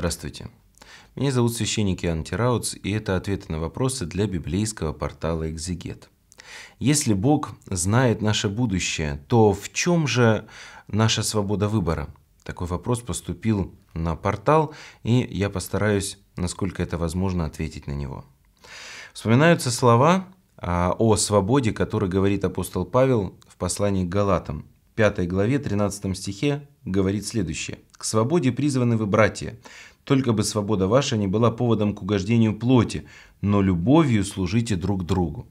Здравствуйте. Меня зовут священник Иоанн Тирауц, и это ответы на вопросы для библейского портала «Экзегет». Если Бог знает наше будущее, то в чем же наша свобода выбора? Такой вопрос поступил на портал, и я постараюсь, насколько это возможно, ответить на него. Вспоминаются слова а, о свободе, которые говорит апостол Павел в послании к Галатам. 5 главе 13 стихе говорит следующее. К свободе призваны вы, братья. Только бы свобода ваша не была поводом к угождению плоти, но любовью служите друг другу.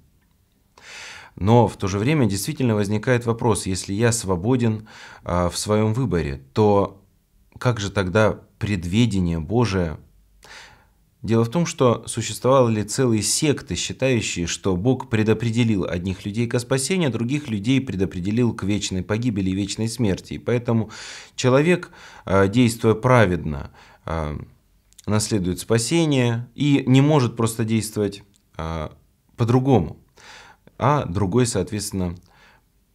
Но в то же время действительно возникает вопрос, если я свободен а, в своем выборе, то как же тогда предведение Божие Дело в том, что существовали ли целые секты, считающие, что Бог предопределил одних людей к спасению, а других людей предопределил к вечной погибели и вечной смерти. И поэтому человек, а, действуя праведно, а, наследует спасение и не может просто действовать а, по-другому. А другой, соответственно,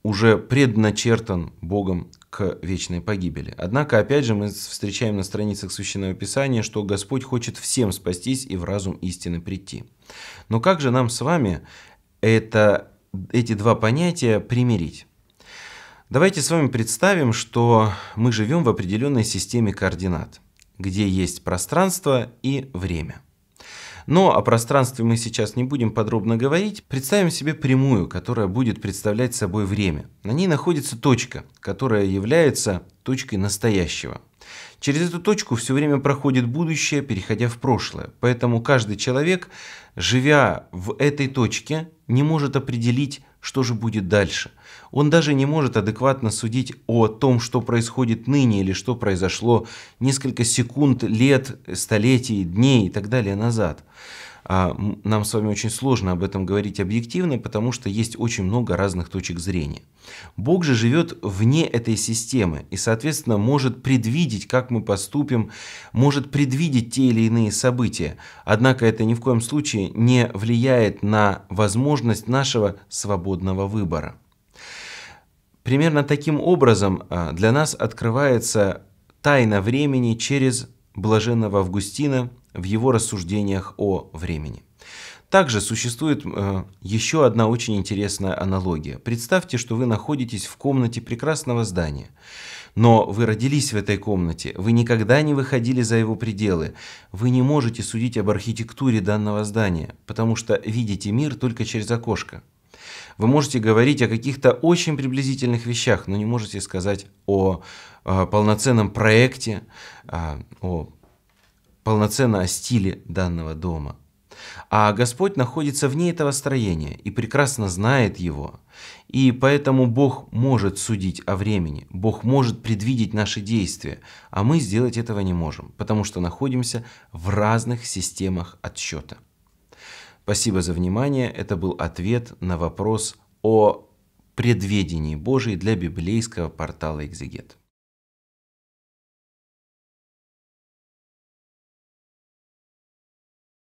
уже предначертан Богом к вечной погибели. Однако, опять же, мы встречаем на страницах Священного Писания, что Господь хочет всем спастись и в разум истины прийти. Но как же нам с вами это, эти два понятия примирить? Давайте с вами представим, что мы живем в определенной системе координат, где есть пространство и время – но о пространстве мы сейчас не будем подробно говорить. Представим себе прямую, которая будет представлять собой время. На ней находится точка, которая является точкой настоящего. Через эту точку все время проходит будущее, переходя в прошлое. Поэтому каждый человек, живя в этой точке, не может определить, что же будет дальше. Он даже не может адекватно судить о том, что происходит ныне или что произошло несколько секунд, лет, столетий, дней и так далее назад. А, нам с вами очень сложно об этом говорить объективно, потому что есть очень много разных точек зрения. Бог же живет вне этой системы и, соответственно, может предвидеть, как мы поступим, может предвидеть те или иные события. Однако это ни в коем случае не влияет на возможность нашего свободного выбора. Примерно таким образом а, для нас открывается тайна времени через блаженного Августина в его рассуждениях о времени. Также существует э, еще одна очень интересная аналогия. Представьте, что вы находитесь в комнате прекрасного здания, но вы родились в этой комнате, вы никогда не выходили за его пределы, вы не можете судить об архитектуре данного здания, потому что видите мир только через окошко. Вы можете говорить о каких-то очень приблизительных вещах, но не можете сказать о, о э, полноценном проекте, э, о полноценно о стиле данного дома. А Господь находится вне этого строения и прекрасно знает его. И поэтому Бог может судить о времени, Бог может предвидеть наши действия, а мы сделать этого не можем, потому что находимся в разных системах отсчета. Спасибо за внимание. Это был ответ на вопрос о предведении Божьей для библейского портала «Экзегет».